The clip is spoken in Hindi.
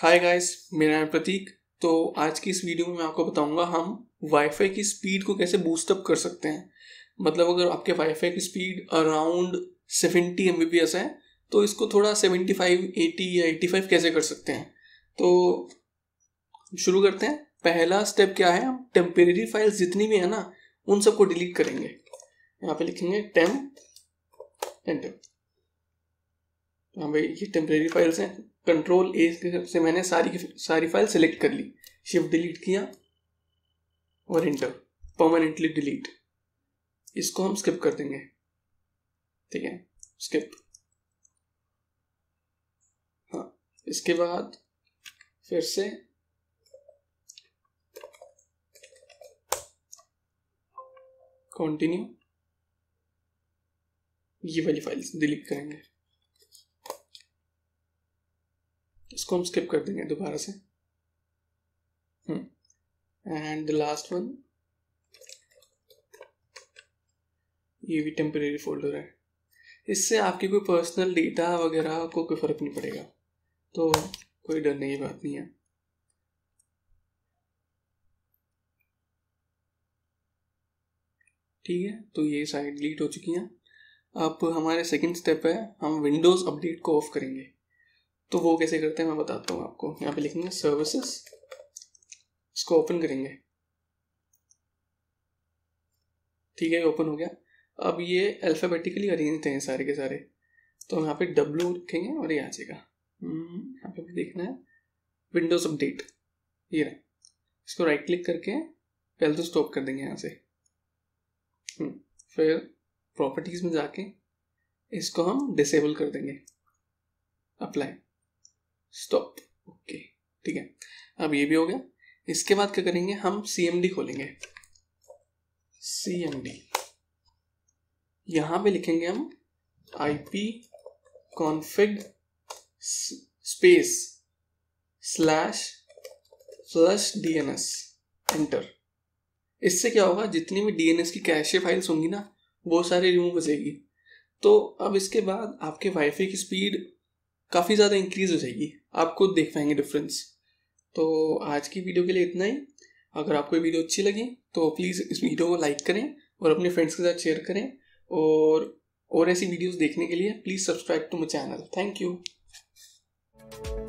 हाय गाइस मेरा नाम प्रतीक तो आज की इस वीडियो में मैं आपको बताऊंगा हम वाईफाई की स्पीड को कैसे बूस्टअप कर सकते हैं मतलब अगर आपके वाईफाई की स्पीड अराउंड सेवेंटी एम है तो इसको थोड़ा सेवेंटी फाइव एटी या फाइव कैसे कर सकते हैं तो शुरू करते हैं पहला स्टेप क्या है हम टेम्परेरी फाइल्स जितनी भी है ना उन सबको डिलीट करेंगे यहाँ पे लिखेंगे टेम एंटर हाँ भाई ये टेम्प्रेरी फाइल्स हैं कंट्रोल ए से मैंने सारी सारी फाइल सेलेक्ट कर ली शिफ्ट डिलीट किया और इंटर परमानेंटली डिलीट इसको हम स्किप कर देंगे ठीक है स्किप हाँ इसके बाद फिर से कंटिन्यू ये वाली फाइल्स डिलीट करेंगे इसको हम स्किप कर देंगे दोबारा से एंड द लास्ट वन ये भी टेम्परेरी फोल्डर है इससे आपकी कोई पर्सनल डेटा वगैरह को कोई फ़र्क नहीं पड़ेगा तो कोई डरने की बात नहीं है ठीक है तो ये साइड डिलीट हो चुकी हैं अब हमारे सेकंड स्टेप है हम विंडोज़ अपडेट को ऑफ करेंगे तो वो कैसे करते हैं मैं बताता हूँ आपको यहाँ पे लिखेंगे सर्विसेस इसको ओपन करेंगे ठीक है ओपन हो गया अब ये अल्फ़ाबेटिकली अरेंज थे सारे के सारे तो हम यहाँ पे डब्लू लिखेंगे और ये आ जाएगा हम्म, यहाँ पे भी देखना है विंडोज अपडेट ये रहा इसको राइट क्लिक करके पहले तो स्टॉप कर देंगे यहाँ से हम्म, फिर प्रॉपर्टीज़ में जाके इसको हम डिसेबल कर देंगे अप्लाई स्टॉप ओके ठीक है अब ये भी हो गया इसके बाद क्या करेंगे हम सी एम डी खोलेंगे सी यहां पे लिखेंगे हम I P config space slash flush DNS enter इससे क्या होगा जितनी भी डीएनएस की कैशे फाइल्स होंगी ना वो सारी रिमूव हो जाएगी तो अब इसके बाद आपके वाईफाई की स्पीड काफ़ी ज़्यादा इंक्रीज हो जाएगी आप खुद देख पाएंगे डिफरेंस तो आज की वीडियो के लिए इतना ही अगर आपको ये वीडियो अच्छी लगी तो प्लीज़ इस वीडियो को लाइक करें और अपने फ्रेंड्स के साथ शेयर करें और और ऐसी वीडियोस देखने के लिए please subscribe to my channel thank you